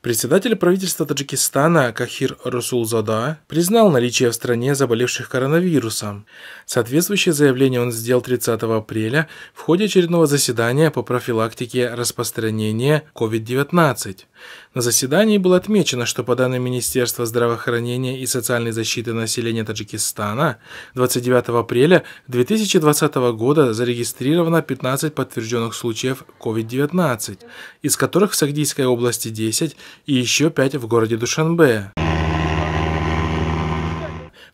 Председатель правительства Таджикистана Кахир Расулзада признал наличие в стране заболевших коронавирусом. Соответствующее заявление он сделал 30 апреля в ходе очередного заседания по профилактике распространения COVID-19. На заседании было отмечено, что по данным Министерства здравоохранения и социальной защиты населения Таджикистана, 29 апреля 2020 года зарегистрировано 15 подтвержденных случаев COVID-19, из которых в Сагдийской области 10 и еще 5 в городе Душанбе.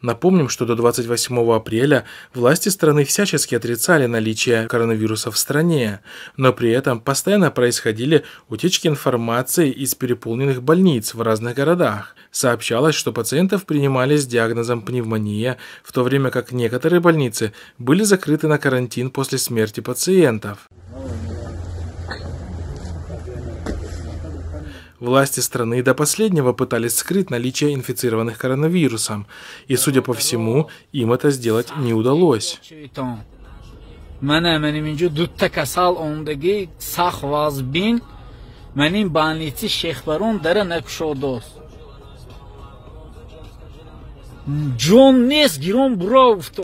Напомним, что до 28 апреля власти страны всячески отрицали наличие коронавируса в стране, но при этом постоянно происходили утечки информации из переполненных больниц в разных городах. Сообщалось, что пациентов принимали с диагнозом пневмония, в то время как некоторые больницы были закрыты на карантин после смерти пациентов. Власти страны до последнего пытались скрыть наличие инфицированных коронавирусом, и, судя по всему, им это сделать не удалось. Джон Нес,